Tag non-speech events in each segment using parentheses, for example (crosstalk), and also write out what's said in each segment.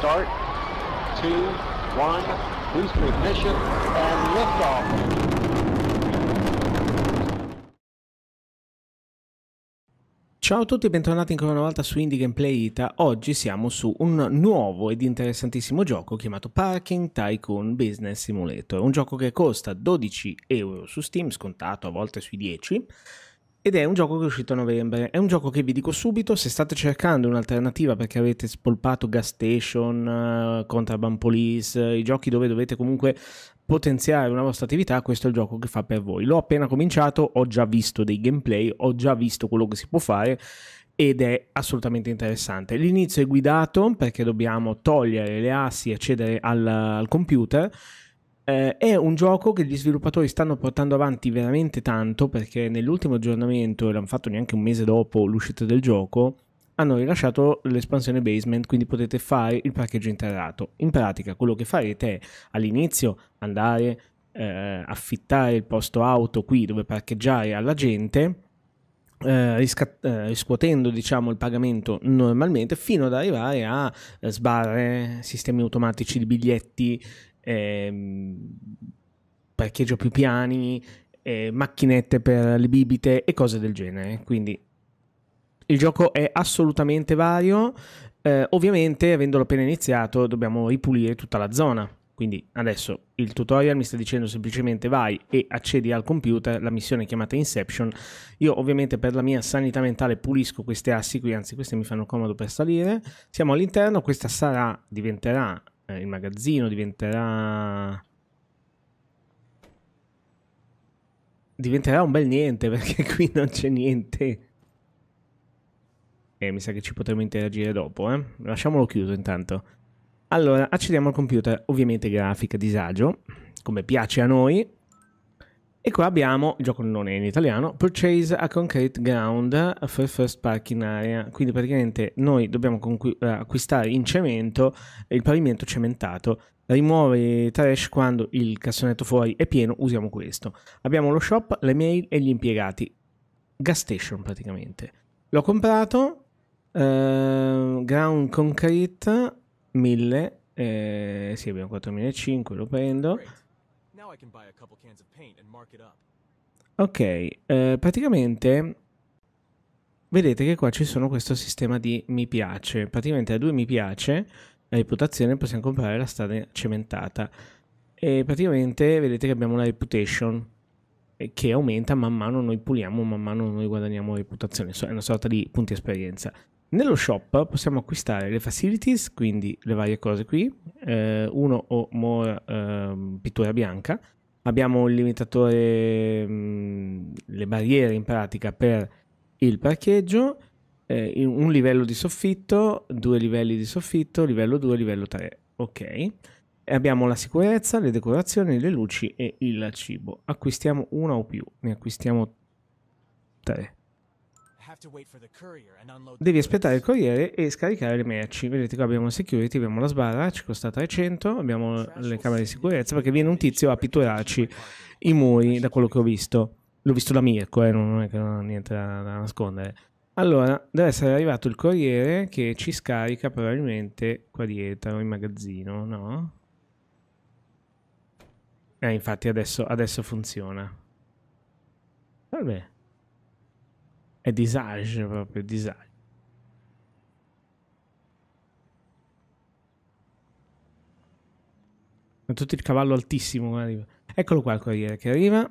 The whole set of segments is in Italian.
start, two, one, boost ignition, and liftoff. Ciao a tutti e bentornati ancora una volta su Indie Gameplay Ita. Oggi siamo su un nuovo ed interessantissimo gioco chiamato Parking Tycoon Business Simulator. Un gioco che costa 12 euro su Steam, scontato a volte sui 10 ed è un gioco che è uscito a novembre. È un gioco che vi dico subito: se state cercando un'alternativa perché avete spolpato Gas Station, eh, Contraband Police, eh, i giochi dove dovete comunque potenziare una vostra attività, questo è il gioco che fa per voi. L'ho appena cominciato, ho già visto dei gameplay, ho già visto quello che si può fare ed è assolutamente interessante. L'inizio è guidato perché dobbiamo togliere le assi e accedere al, al computer eh, è un gioco che gli sviluppatori stanno portando avanti veramente tanto perché nell'ultimo aggiornamento, e l'hanno fatto neanche un mese dopo l'uscita del gioco, hanno rilasciato l'espansione basement, quindi potete fare il parcheggio interrato. In pratica quello che farete è all'inizio andare, eh, affittare il posto auto qui dove parcheggiare alla gente, eh, riscat- eh, riscuotendo diciamo, il pagamento normalmente fino ad arrivare a eh, sbarre, sistemi automatici di biglietti ehm, parcheggio più piani, eh, macchinette per le bibite e cose del genere. Quindi il gioco è assolutamente vario. Eh, ovviamente, avendolo appena iniziato, dobbiamo ripulire tutta la zona. Quindi adesso il tutorial mi sta dicendo semplicemente vai e accedi al computer, la missione è chiamata Inception. Io ovviamente per la mia sanità mentale pulisco queste assi qui, anzi queste mi fanno comodo per salire. Siamo all'interno, questa sarà, diventerà eh, il magazzino diventerà diventerà un bel niente (laughs) perché qui non c'è niente e eh, mi sa che ci potremo interagire dopo eh? lasciamolo chiuso intanto allora accediamo al computer ovviamente grafica disagio come piace a noi e qua abbiamo, il gioco non è in italiano, Purchase a Concrete Ground for First Parking Area. Quindi praticamente noi dobbiamo eh, acquistare in cemento il pavimento cementato. Rimuove trash quando il cassonetto fuori è pieno, usiamo questo. Abbiamo lo shop, le mail e gli impiegati. Gas station praticamente. L'ho comprato, eh, Ground Concrete 1000, eh, sì abbiamo 4005, lo prendo. Great. Ok, eh, praticamente vedete che qua ci sono questo sistema di mi piace. Praticamente a due mi piace, la reputazione possiamo comprare la strada cementata. E praticamente vedete che abbiamo la reputation eh, che aumenta man mano noi puliamo, man mano noi guadagniamo reputazione, è una sorta di punti esperienza. Nello shop possiamo acquistare le facilities, quindi le varie cose qui, eh, uno o more eh, pittura bianca. Abbiamo il limitatore, mh, mm, le barriere in pratica per il parcheggio, eh, un livello di soffitto, due livelli di soffitto, livello 2, livello 3. Ok. E abbiamo la sicurezza, le decorazioni, le luci e il cibo. Acquistiamo una o più, ne acquistiamo tre. Devi aspettare il corriere e scaricare le merci. Vedete qua abbiamo security, abbiamo la sbarra, ci costa 300, abbiamo le camere di sicurezza perché viene un tizio a pitturarci i muri da quello che ho visto. L'ho visto da Mirko, eh, non è che non ho niente da, da nascondere. Allora, deve essere arrivato il corriere che ci scarica probabilmente qua dietro in magazzino, no? Eh, infatti adesso, adesso funziona. Vabbè. È disagio proprio, disagio. È tutto il cavallo altissimo arriva. Eccolo qua il corriere che arriva.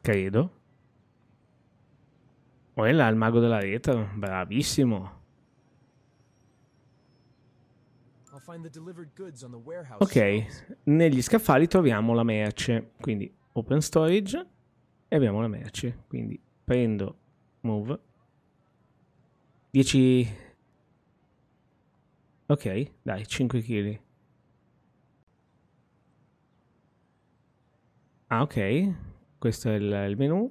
Credo. Oh, è là il mago della rete, bravissimo. Ok, negli scaffali troviamo la merce, quindi open storage e abbiamo la merce. Quindi prendo move 10 ok dai 5 kg ah ok questo è il, il menu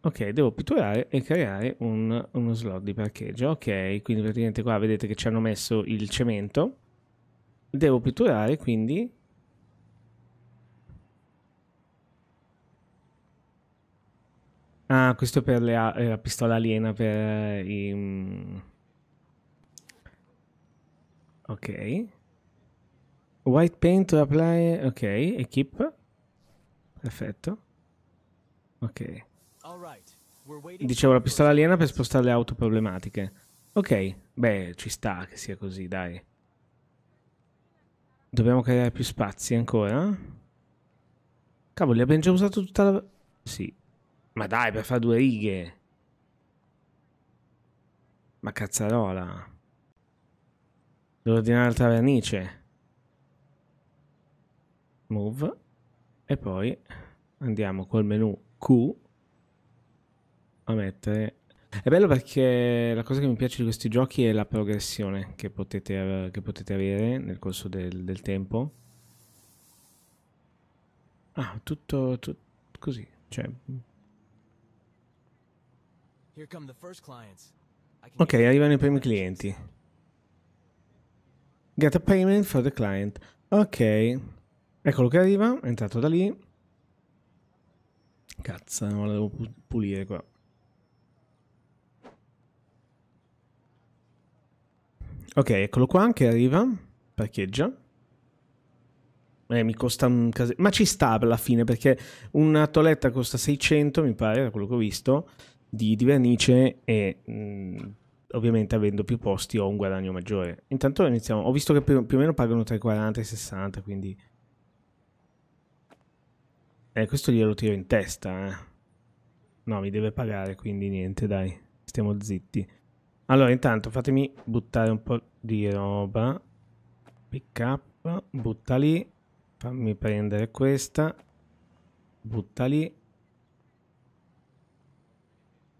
ok devo pitturare e creare un, uno slot di parcheggio ok quindi praticamente qua vedete che ci hanno messo il cemento devo pitturare quindi Ah, questo per eh, la eh, pistola aliena per eh, i... Mm, ok. White paint to apply... Ok, equip. Perfetto. Ok. Dicevo la pistola aliena per spostare le auto problematiche. Ok, beh, ci sta che sia così, dai. Dobbiamo creare più spazi ancora? Cavoli, abbiamo già usato tutta la... Sì, ma dai, per fare due righe. Ma cazzarola. Devo ordinare altra vernice. Move. E poi andiamo col menu Q a mettere... È bello perché la cosa che mi piace di questi giochi è la progressione che potete, che potete avere nel corso del, del tempo. Ah, tutto, tutto così. Cioè, Ok, arrivano i primi clienti. Get a payment for the client. Ok. Eccolo che arriva, è entrato da lì. Cazzo, non la devo pulire qua. Ok, eccolo qua che arriva. Parcheggia. Eh, mi costa un casino. Ma ci sta alla fine perché una toletta costa 600, mi pare, da quello che ho visto di, di vernice e mh, mm, ovviamente avendo più posti ho un guadagno maggiore. Intanto iniziamo, ho visto che più, più o meno pagano tra i 40 e i 60, quindi... Eh, questo glielo tiro in testa, eh. No, mi deve pagare, quindi niente, dai, stiamo zitti. Allora, intanto fatemi buttare un po' di roba. Pick up, butta lì, fammi prendere questa, butta lì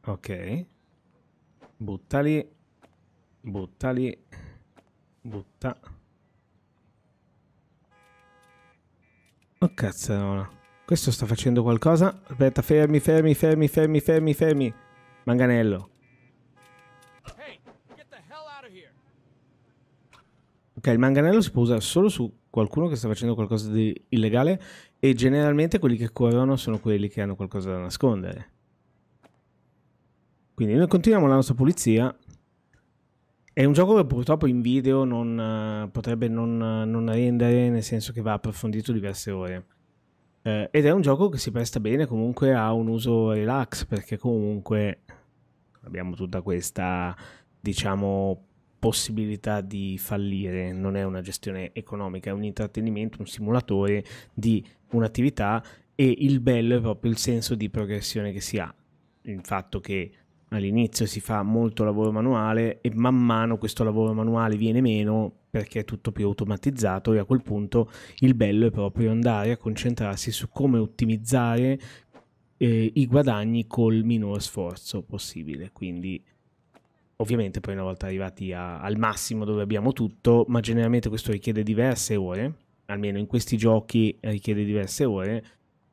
Ok. Buttali. Buttali. Butta. Oh cazzarola. Questo sta facendo qualcosa. Aspetta, fermi, fermi, fermi, fermi, fermi, fermi. Manganello. Ok, il manganello si può usare solo su qualcuno che sta facendo qualcosa di illegale e generalmente quelli che corrono sono quelli che hanno qualcosa da nascondere. Quindi noi continuiamo la nostra pulizia. È un gioco che purtroppo in video non, eh, potrebbe non, eh, non rendere, nel senso che va approfondito diverse ore. Eh, ed è un gioco che si presta bene comunque a un uso relax, perché comunque abbiamo tutta questa, diciamo, possibilità di fallire, non è una gestione economica, è un intrattenimento, un simulatore di un'attività e il bello è proprio il senso di progressione che si ha, il fatto che all'inizio si fa molto lavoro manuale e man mano questo lavoro manuale viene meno perché è tutto più automatizzato e a quel punto il bello è proprio andare a concentrarsi su come ottimizzare eh, i guadagni col minor sforzo possibile. Quindi ovviamente poi una volta arrivati a, al massimo dove abbiamo tutto, ma generalmente questo richiede diverse ore, almeno in questi giochi richiede diverse ore.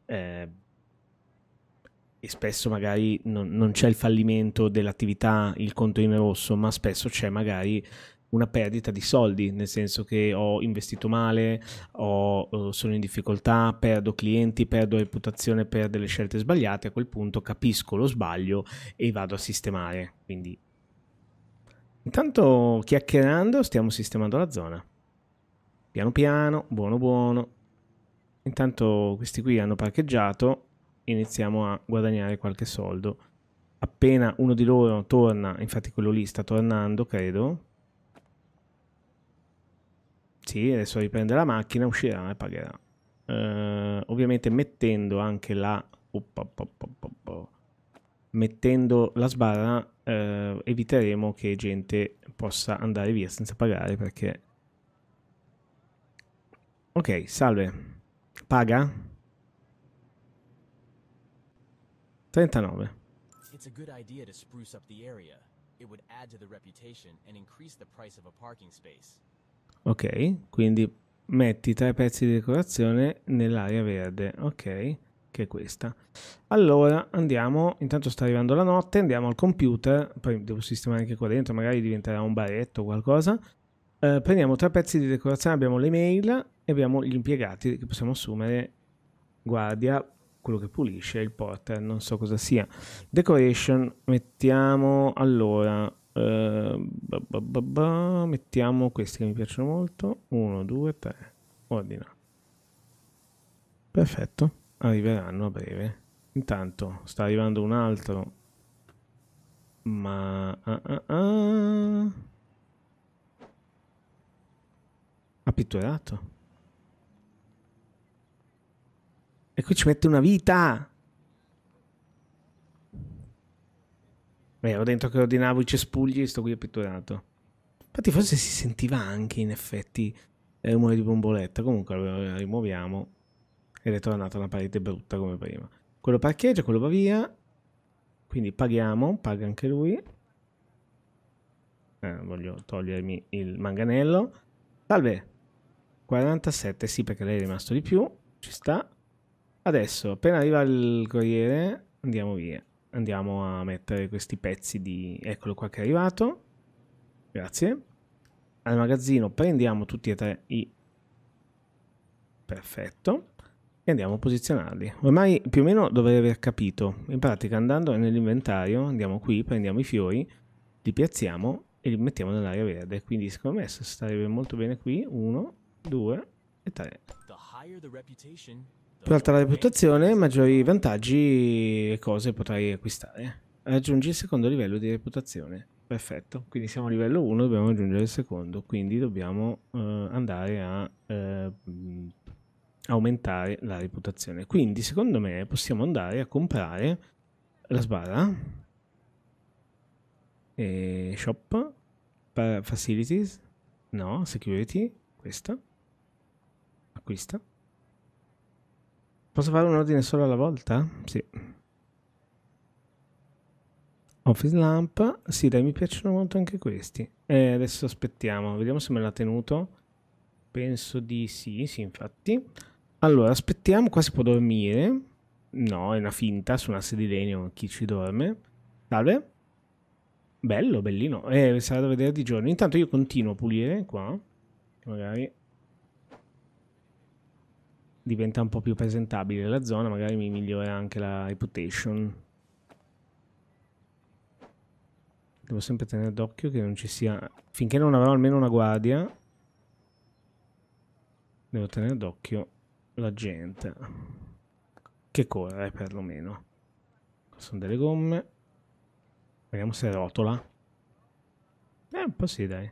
Eh, e spesso magari non, non c'è il fallimento dell'attività, il conto in rosso, ma spesso c'è magari una perdita di soldi, nel senso che ho investito male, ho, eh, sono in difficoltà, perdo clienti, perdo reputazione per delle scelte sbagliate, a quel punto capisco lo sbaglio e vado a sistemare. Quindi intanto chiacchierando stiamo sistemando la zona. Piano piano, buono buono. Intanto questi qui hanno parcheggiato iniziamo a guadagnare qualche soldo. Appena uno di loro torna, infatti quello lì sta tornando, credo. Sì, adesso riprende la macchina, uscirà e pagherà. Uh, ovviamente mettendo anche la... Uppa, uppa, uppa, mettendo la sbarra eh, eviteremo che gente possa andare via senza pagare perché ok salve paga 39. It's a good idea to spruce up the area. It would add to the reputation and increase the price of a parking space. Ok, quindi metti tre pezzi di decorazione nell'area verde. Ok, che è questa. Allora andiamo, intanto sta arrivando la notte, andiamo al computer, poi devo sistemare anche qua dentro, magari diventerà un baretto o qualcosa. Uh, prendiamo tre pezzi di decorazione, abbiamo le mail e abbiamo gli impiegati che possiamo assumere guardia quello che pulisce, il porter, non so cosa sia. Decoration, mettiamo allora, eh, ba ba ba mettiamo questi che mi piacciono molto, 1, 2, 3, ordina. Perfetto, arriveranno a breve. Intanto sta arrivando un altro, ma... Ah, ah, ah. Ha pitturato. E qui ci mette una vita. Beh, ho detto che ordinavo i cespugli, sto qui appitturato. Infatti forse si sentiva anche, in effetti, il rumore di bomboletta. Comunque lo rimuoviamo ed è tornata una parete brutta come prima. Quello parcheggia, quello va via. Quindi paghiamo, paga anche lui. Eh, voglio togliermi il manganello. Salve. 47, sì, perché lei è rimasto di più. Ci sta. Adesso, appena arriva il corriere, andiamo via. Andiamo a mettere questi pezzi di... Eccolo qua che è arrivato. Grazie. Al magazzino prendiamo tutti e tre i... Perfetto. E andiamo a posizionarli. Ormai più o meno dovrei aver capito. In pratica andando nell'inventario, andiamo qui, prendiamo i fiori, li piazziamo e li mettiamo nell'area verde. Quindi secondo me starebbe molto bene qui. Uno, due e tre. The higher the reputation, Esatto. Più alta la reputazione, maggiori vantaggi e cose potrai acquistare. Raggiungi il secondo livello di reputazione. Perfetto, quindi siamo a livello 1, dobbiamo aggiungere il secondo, quindi dobbiamo eh, andare a eh, aumentare la reputazione. Quindi secondo me possiamo andare a comprare la sbarra, e shop, facilities, no, security, questa, acquista. Posso fare un ordine solo alla volta? Sì. Office Lamp. Sì, dai, mi piacciono molto anche questi. Eh, adesso aspettiamo, vediamo se me l'ha tenuto. Penso di sì, sì, infatti. Allora, aspettiamo, qua si può dormire. No, è una finta, su un'asse di legno chi ci dorme. Salve. Bello, bellino. Eh, sarà da vedere di giorno. Intanto io continuo a pulire qua. Magari diventa un po' più presentabile la zona, magari mi migliora anche la reputation. Devo sempre tenere d'occhio che non ci sia... Finché non avrò almeno una guardia, devo tenere d'occhio la gente. Che corre, perlomeno. Sono delle gomme. Vediamo se rotola. Eh, un po' sì, dai.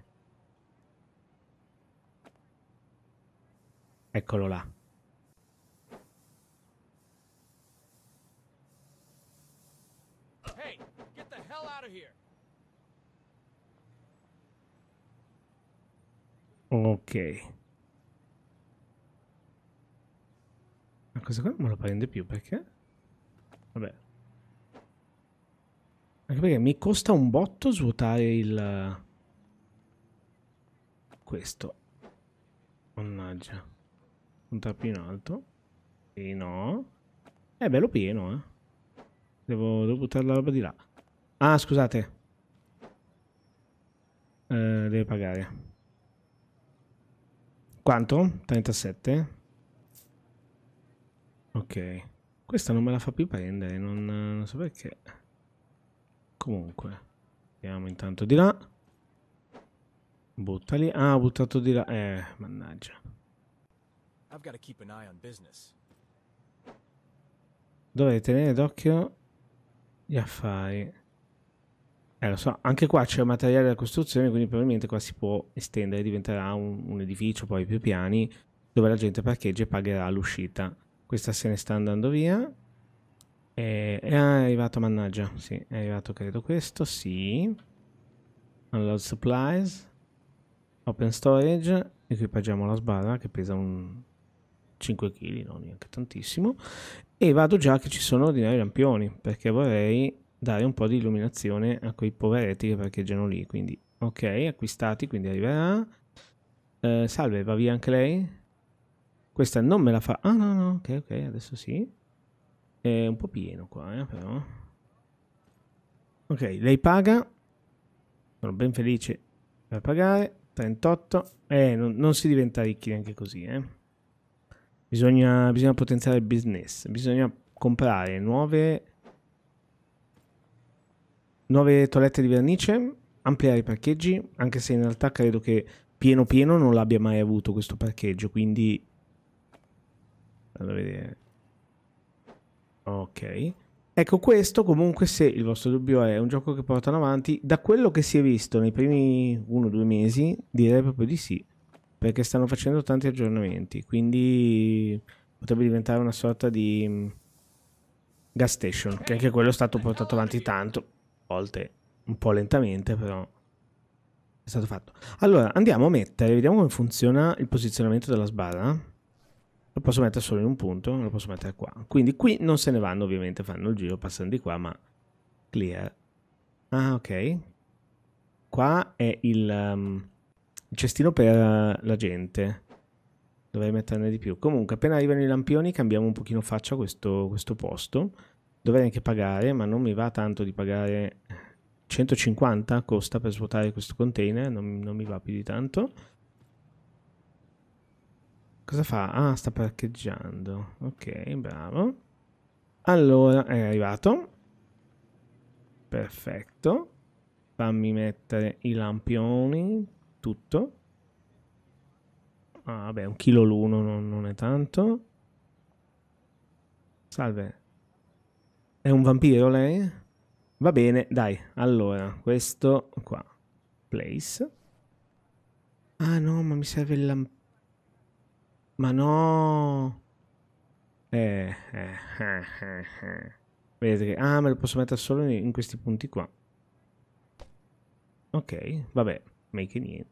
Eccolo là. Ok. Ma questo qua non me lo prende più perché? Vabbè. Anche perché mi costa un botto svuotare il... Eh, questo. Mannaggia. Un più in alto. E no. È bello pieno, eh. Devo, devo buttare la roba di là. Ah, scusate. Eh, deve pagare. Quanto? 37? Ok. Questa non me la fa più prendere, non, non so perché. Comunque. Andiamo intanto di là. Buttali. Ah, ha buttato di là. Eh, mannaggia. Dovrei tenere d'occhio gli affari. Eh, lo so, anche qua c'è materiale da costruzione, quindi probabilmente qua si può estendere, diventerà un, un edificio poi più piani dove la gente parcheggia e pagherà l'uscita. Questa se ne sta andando via. E, è arrivato, mannaggia, sì, è arrivato credo questo, sì. Unload supplies, open storage, equipaggiamo la sbarra che pesa un 5 kg, non neanche tantissimo. E vado già che ci sono ordinari lampioni, perché vorrei dare un po' di illuminazione a quei poveretti che parcheggiano lì. Quindi, ok, acquistati, quindi arriverà. Eh, salve, va via anche lei? Questa non me la fa. Ah, no, no, ok, ok, adesso sì. È un po' pieno qua, eh, però. Ok, lei paga. Sono ben felice per pagare. 38. Eh, non, non si diventa ricchi neanche così, eh. Bisogna, bisogna potenziare il business. Bisogna comprare nuove nuove toilette di vernice, ampliare i parcheggi, anche se in realtà credo che pieno pieno non l'abbia mai avuto questo parcheggio, quindi... Vado a vedere. Ok. Ecco, questo comunque se il vostro dubbio è un gioco che portano avanti, da quello che si è visto nei primi 1-2 mesi, direi proprio di sì, perché stanno facendo tanti aggiornamenti, quindi potrebbe diventare una sorta di mm, gas station, che anche quello è stato portato avanti tanto volte un po' lentamente, però è stato fatto. Allora, andiamo a mettere, vediamo come funziona il posizionamento della sbarra. Lo posso mettere solo in un punto, lo posso mettere qua. Quindi qui non se ne vanno, ovviamente fanno il giro passando di qua, ma clear. Ah, ok. Qua è il, um, il cestino per uh, la gente. Dovrei metterne di più. Comunque, appena arrivano i lampioni, cambiamo un pochino faccia questo, questo posto dovrei anche pagare, ma non mi va tanto di pagare 150 costa per svuotare questo container, non, non mi va più di tanto. Cosa fa? Ah, sta parcheggiando. Ok, bravo. Allora, è arrivato. Perfetto. Fammi mettere i lampioni, tutto. Ah, vabbè, un chilo l'uno non, non è tanto. Salve. È un vampiro lei? Va bene, dai. Allora, questo qua. Place. Ah no, ma mi serve il lamp... Ma no! Eh, eh, eh, eh, eh. Vedete Ah, me lo posso mettere solo in, questi punti qua. Ok, vabbè. Make it niente.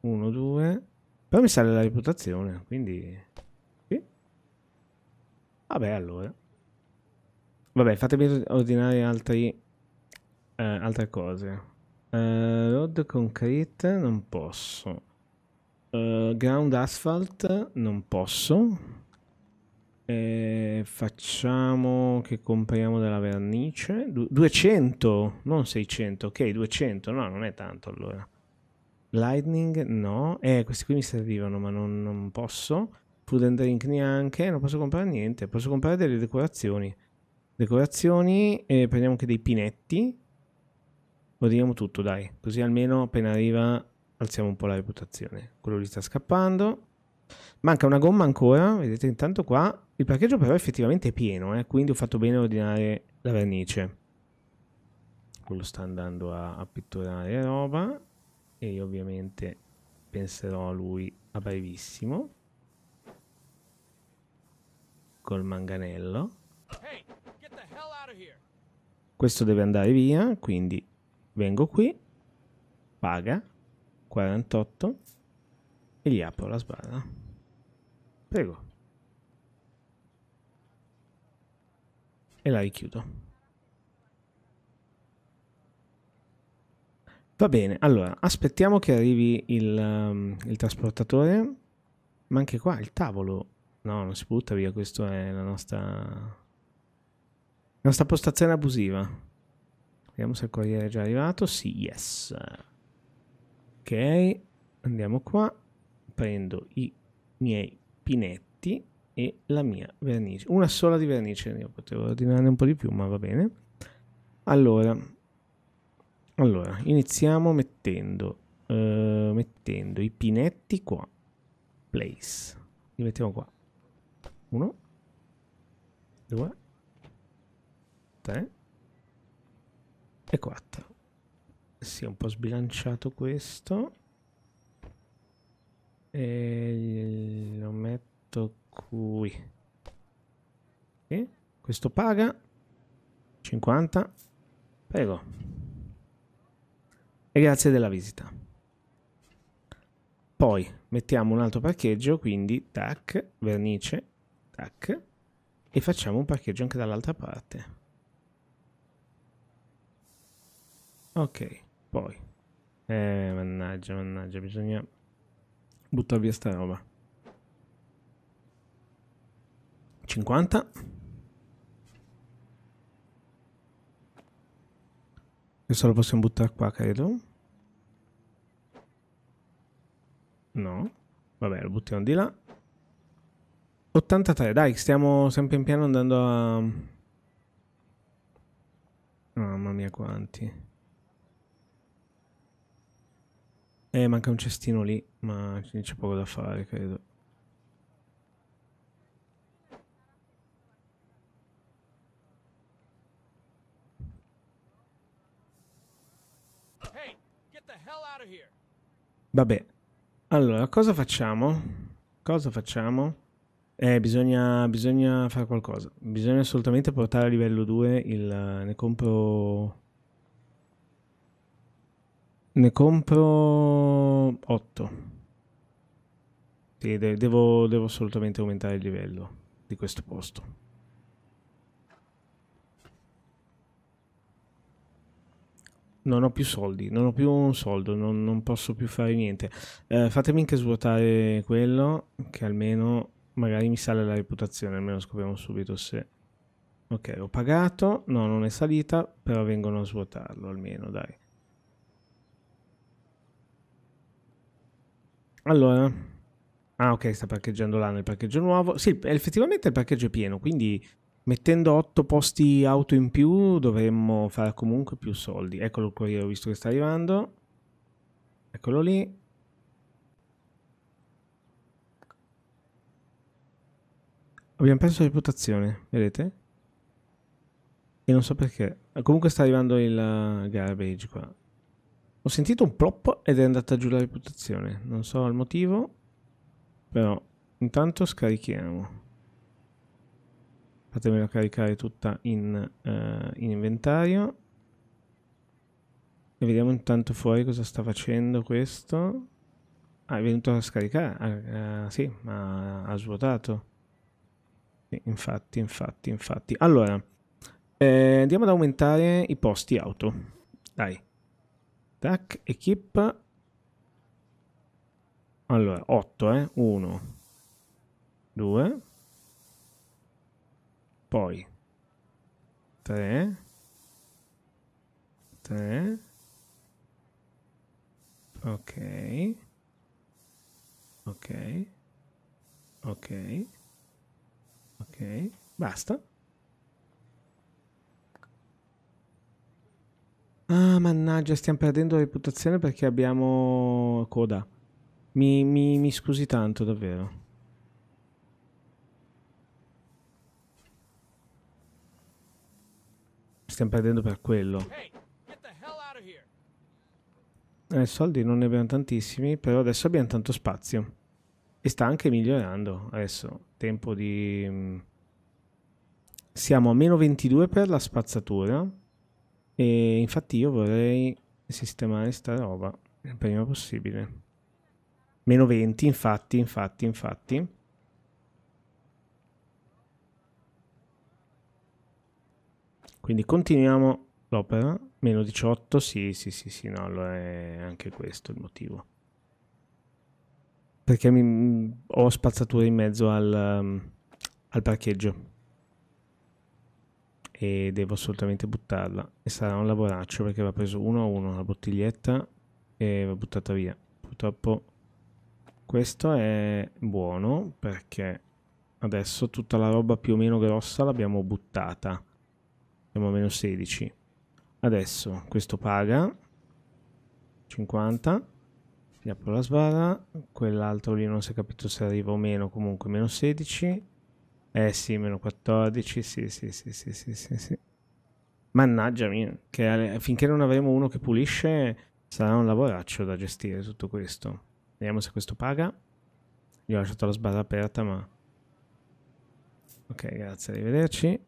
Uno, due. Però mi sale la reputazione, quindi... Vabbè, allora. Vabbè, fatemi ordinare altri, eh, altre cose. Uh, road Concrete non posso. Uh, ground Asphalt non posso. E facciamo che compriamo della vernice. Du 200, non 600. Ok, 200. No, non è tanto allora. Lightning no. Eh, questi qui mi servivano, ma non, non posso food and drink neanche, non posso comprare niente, posso comprare delle decorazioni. Decorazioni, eh, prendiamo anche dei pinetti, ordiniamo tutto dai, così almeno appena arriva alziamo un po' la reputazione. Quello lì sta scappando. Manca una gomma ancora, vedete intanto qua, il parcheggio però effettivamente è pieno, eh, quindi ho fatto bene a ordinare la vernice. Quello sta andando a, a pitturare roba e io ovviamente penserò a lui a brevissimo col manganello. Questo deve andare via, quindi vengo qui, paga, 48, e gli apro la sbarra. Prego. E la richiudo. Va bene, allora aspettiamo che arrivi il, um, il trasportatore, ma anche qua il tavolo No, non si butta via, questa è la nostra... La nostra postazione abusiva. Vediamo se il corriere è già arrivato. Sì, yes. Ok, andiamo qua. Prendo i miei pinetti e la mia vernice. Una sola di vernice, io potevo ordinarne un po' di più, ma va bene. Allora, allora iniziamo mettendo, uh, mettendo i pinetti qua. Place. Li mettiamo qua. 1 2 3 e 4 si è un po' sbilanciato questo e lo metto qui e questo paga 50 prego e grazie della visita poi mettiamo un altro parcheggio quindi tac vernice Tac. E facciamo un parcheggio anche dall'altra parte. Ok, poi. Eh, mannaggia, mannaggia, bisogna buttare via sta roba. 50. Adesso lo possiamo buttare qua, credo. No. Vabbè, lo buttiamo di là. 83, dai, stiamo sempre in piano andando a... Mamma mia quanti. Eh, manca un cestino lì, ma c'è poco da fare, credo. Vabbè, allora cosa facciamo? Cosa facciamo? Eh, bisogna, bisogna fare qualcosa. Bisogna assolutamente portare a livello 2 il... Ne compro... Ne compro 8. Sì, de- devo, devo assolutamente aumentare il livello di questo posto. Non ho più soldi, non ho più un soldo, non, non posso più fare niente. Eh, fatemi anche svuotare quello, che almeno Magari mi sale la reputazione, almeno scopriamo subito se... Ok, ho pagato, no, non è salita, però vengono a svuotarlo almeno, dai. Allora... Ah, ok, sta parcheggiando là nel parcheggio nuovo. Sì, effettivamente il parcheggio è pieno, quindi mettendo 8 posti auto in più dovremmo fare comunque più soldi. Eccolo il corriere, ho visto che sta arrivando. Eccolo lì. Abbiamo perso reputazione, vedete? E non so perché. Comunque sta arrivando il eh, garbage qua. Ho sentito un plop ed è andata giù la reputazione. Non so il motivo, però intanto scarichiamo. Fatemela caricare tutta in, uh, in inventario. E vediamo intanto fuori cosa sta facendo questo. Ah, è venuto a scaricare. Ah, uh, sì, ma ha svuotato. Infatti, infatti, infatti. Allora, eh, andiamo ad aumentare i posti auto. Dai. Tac, equip. Allora, 8, eh. 1, 2. Poi 3. 3. Ok. Ok. Ok. Ok, basta. Ah, mannaggia, stiamo perdendo reputazione perché abbiamo coda. Mi, mi, mi scusi tanto, davvero. Stiamo perdendo per quello. Eh, soldi non ne abbiamo tantissimi, però adesso abbiamo tanto spazio e sta anche migliorando adesso. Tempo di... Mm, siamo a meno 22 per la spazzatura e infatti io vorrei sistemare sta roba il prima possibile. Meno 20, infatti, infatti, infatti. Quindi continuiamo l'opera. Meno 18, sì, sì, sì, sì, no, allora è anche questo il motivo perché mi, ho spazzatura in mezzo al, um, al parcheggio e devo assolutamente buttarla e sarà un lavoraccio perché va preso uno a uno la bottiglietta e va buttata via purtroppo questo è buono perché adesso tutta la roba più o meno grossa l'abbiamo buttata siamo a meno 16 adesso questo paga 50 gli apro la sbarra, quell'altro lì non si è capito se arriva o meno, comunque meno 16. Eh sì, meno 14, sì, sì, sì, sì, sì, sì, sì. Mannaggia mia, che finché non avremo uno che pulisce sarà un lavoraccio da gestire tutto questo. Vediamo se questo paga. Gli ho lasciato la sbarra aperta, ma... Ok, grazie, arrivederci.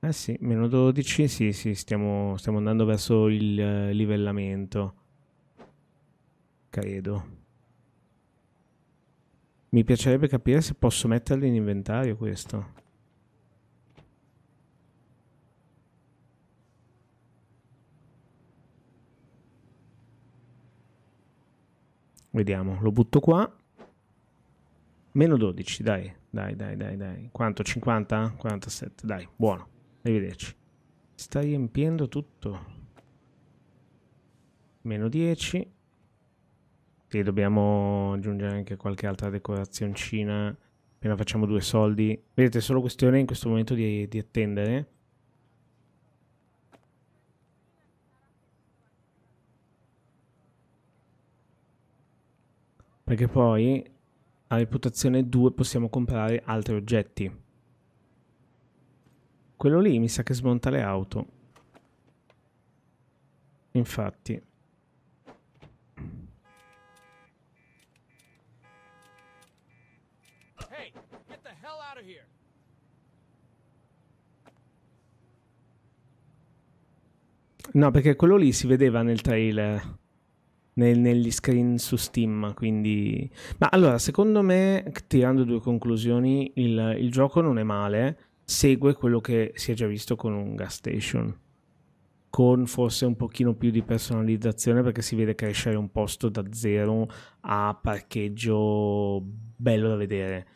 Eh sì, meno 12, sì, sì, stiamo, stiamo andando verso il eh, livellamento credo. Mi piacerebbe capire se posso metterlo in inventario questo. Vediamo, lo butto qua. Meno 12, dai, dai, dai, dai, dai. Quanto? 50? 47, dai, buono. Arrivederci. Sta riempiendo tutto. Meno 10. Sì, dobbiamo aggiungere anche qualche altra decorazioncina. Appena facciamo due soldi. Vedete, è solo questione in questo momento di, di attendere. Perché poi a reputazione 2 possiamo comprare altri oggetti. Quello lì mi sa che smonta le auto. Infatti. No, perché quello lì si vedeva nel trailer, nel, negli screen su Steam, quindi... Ma allora, secondo me, tirando due conclusioni, il, il gioco non è male, segue quello che si è già visto con un gas station con forse un pochino più di personalizzazione perché si vede crescere un posto da zero a parcheggio bello da vedere.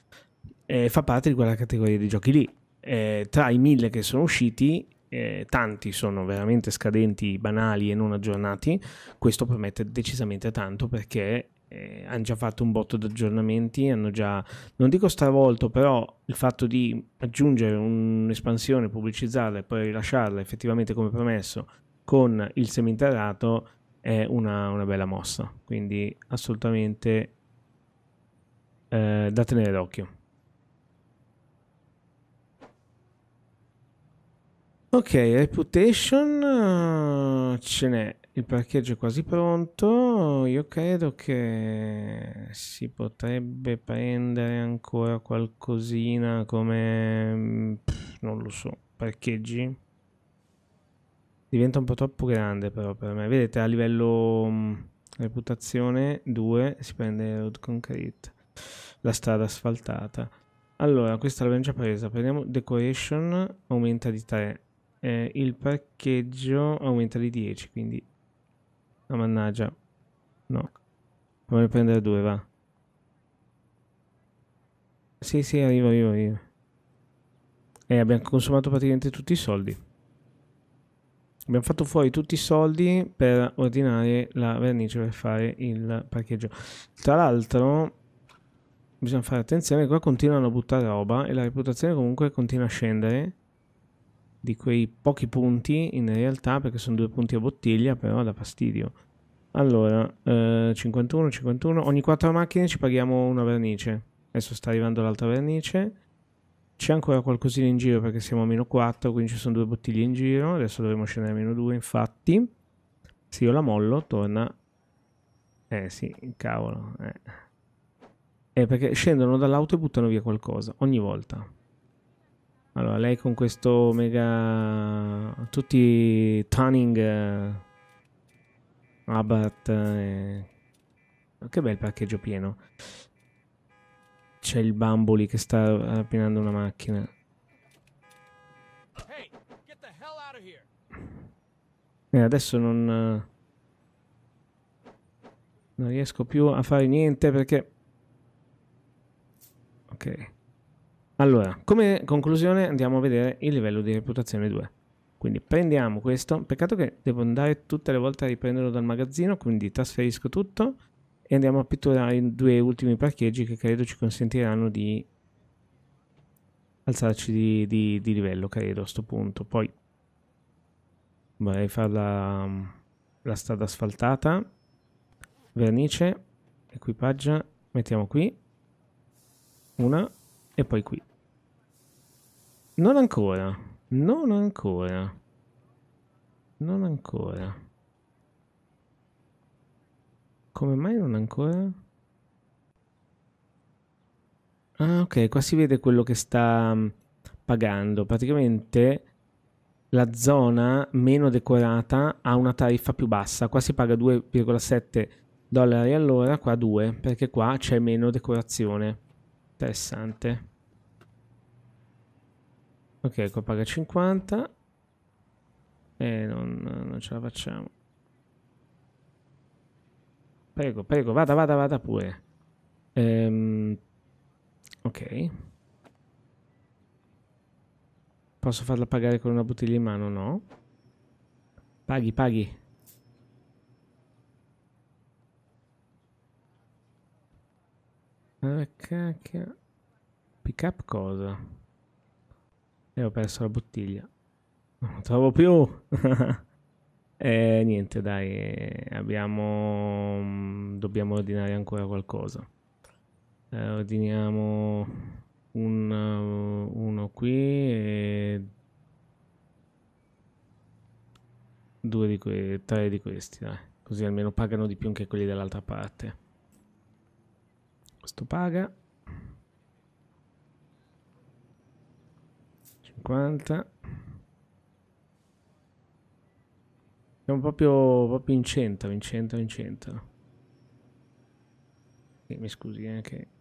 E fa parte di quella categoria di giochi lì. E eh, tra i mille che sono usciti, eh, tanti sono veramente scadenti, banali e non aggiornati, questo permette decisamente tanto perché eh, hanno già fatto un botto di aggiornamenti, hanno già, non dico stravolto, però il fatto di aggiungere un'espansione, pubblicizzarla e poi rilasciarla effettivamente come promesso con il seminterrato è una, una bella mossa, quindi assolutamente eh, da tenere d'occhio. Ok, reputation eh, ce n'è, il parcheggio è quasi pronto, io credo che si potrebbe prendere ancora qualcosina come, pff, non lo so, parcheggi? Diventa un po' troppo grande però per me, vedete a livello mh, mm, reputazione 2 si prende road concrete, la strada asfaltata. Allora, questa l'abbiamo già presa, prendiamo decoration, aumenta di 3 eh, il parcheggio aumenta di 10, quindi... No, oh, mannaggia. No. voglio prendere due, va. Sì, sì, arrivo, arrivo, arrivo. E eh, abbiamo consumato praticamente tutti i soldi. Abbiamo fatto fuori tutti i soldi per ordinare la vernice per fare il parcheggio. Tra l'altro, bisogna fare attenzione, qua continuano a buttare roba e la reputazione comunque continua a scendere di quei pochi punti in realtà perché sono due punti a bottiglia però da fastidio allora eh, 51 51 ogni 4 macchine ci paghiamo una vernice adesso sta arrivando l'altra vernice c'è ancora qualcosina in giro perché siamo a meno 4 quindi ci sono due bottiglie in giro adesso dovremo scendere a meno 2 infatti se io la mollo torna eh sì cavolo eh. è eh, perché scendono dall'auto e buttano via qualcosa ogni volta allora, lei con questo mega... Tutti Tuning, eh, Abbott... Eh, che bel parcheggio pieno. C'è il Bamboli che sta rapinando una macchina. E eh, adesso non... Eh, non riesco più a fare niente perché... Ok. Allora, come conclusione andiamo a vedere il livello di reputazione 2. Quindi prendiamo questo, peccato che devo andare tutte le volte a riprenderlo dal magazzino, quindi trasferisco tutto e andiamo a pitturare i due ultimi parcheggi che credo ci consentiranno di alzarci di, di, di livello, credo, a questo punto. Poi vorrei fare la, la strada asfaltata, vernice, equipaggia, mettiamo qui, una e poi qui. Non ancora. Non ancora. Non ancora. Come mai non ancora? Ah, ok, qua si vede quello che sta mm, pagando. Praticamente la zona meno decorata ha una tariffa più bassa. Qua si paga 2,7 dollari all'ora, qua 2, perché qua c'è meno decorazione. Interessante. Ok, ecco, paga 50. E non, non ce la facciamo. Prego, prego, vada, vada, vada pure. Ehm, ok. Posso farla pagare con una bottiglia in mano? No. Paghi, paghi. Ah, cacchio. Pick up cosa? E ho perso la bottiglia. Non la trovo più. (laughs) e niente, dai, abbiamo... Dobbiamo ordinare ancora qualcosa. Eh, ordiniamo un, eh, uno qui e due di quei, tre di questi, dai. Così almeno pagano di più anche quelli dall'altra parte. Questo paga. 50. Siamo proprio, proprio in centro, in centro, in centro. E mi scusi anche... Eh,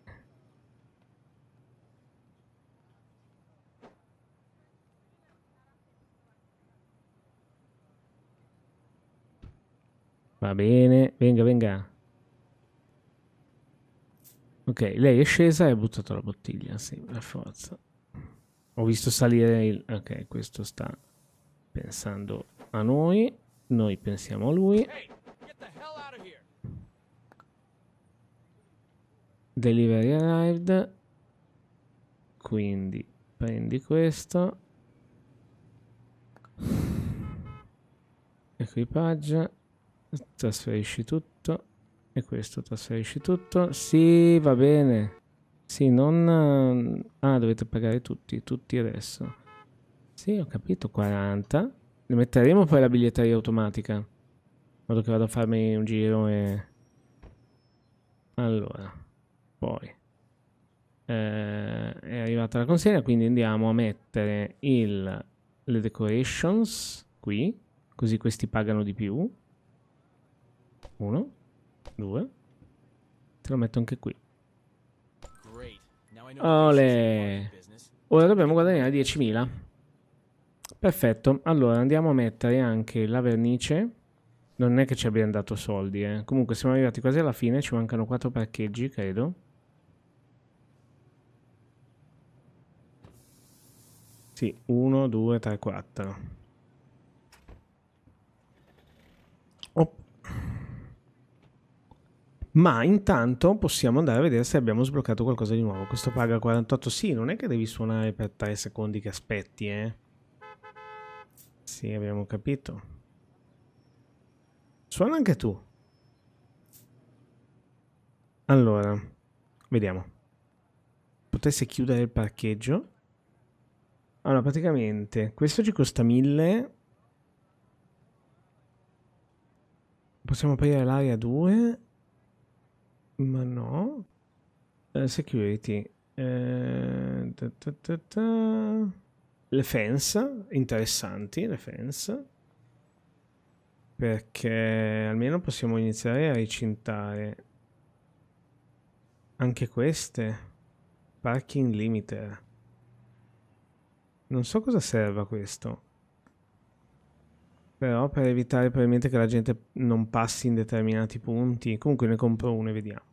Va bene, venga, venga. Ok, lei è scesa e ha buttato la bottiglia, sì, per forza. Ho visto salire il... Ok, questo sta pensando a noi. Noi pensiamo a lui. Delivery arrived. Quindi prendi questo. Equipaggia. Trasferisci tutto. E questo trasferisci tutto. Sì, va bene. Sì, non... Ehm, ah, dovete pagare tutti, tutti adesso. Sì, ho capito, 40. Ne metteremo poi la biglietteria automatica. In modo che vado a farmi un giro e... Allora, poi... Eh, è arrivata la consegna, quindi andiamo a mettere il, le decorations qui, così questi pagano di più. Uno, due. Te lo metto anche qui. Ole. Ora dobbiamo guadagnare 10.000. Perfetto. Allora andiamo a mettere anche la vernice. Non è che ci abbiamo dato soldi, eh. Comunque siamo arrivati quasi alla fine, ci mancano 4 parcheggi, credo. Sì, 1, 2, 3, 4. Oh, ma intanto possiamo andare a vedere se abbiamo sbloccato qualcosa di nuovo. Questo paga 48, sì, non è che devi suonare per 3 secondi che aspetti, eh. Sì, abbiamo capito. Suona anche tu. Allora, vediamo. Potesse chiudere il parcheggio. Allora, praticamente, questo ci costa 1000. Possiamo aprire l'area 2. Ma no. Uh, security. Uh, ta ta ta le fence, interessanti le fence. Perché almeno possiamo iniziare a ricintare anche queste. Parking limiter. Non so cosa serva questo. Però per evitare probabilmente che la gente non passi in determinati punti. Comunque ne compro uno e vediamo.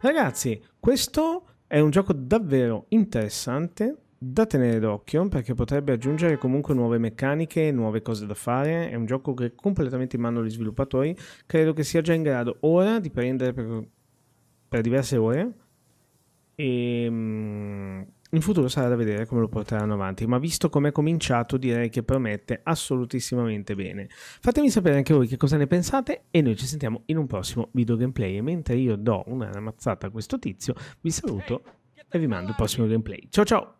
Ragazzi, questo è un gioco davvero interessante da tenere d'occhio perché potrebbe aggiungere comunque nuove meccaniche, nuove cose da fare. È un gioco che è completamente in mano agli sviluppatori. Credo che sia già in grado ora di prendere per, per diverse ore e ehm, in futuro sarà da vedere come lo porteranno avanti, ma visto come è cominciato direi che promette assolutissimamente bene. Fatemi sapere anche voi che cosa ne pensate e noi ci sentiamo in un prossimo video gameplay. E mentre io do una ramazzata a questo tizio, vi saluto e vi mando il prossimo gameplay. Ciao ciao!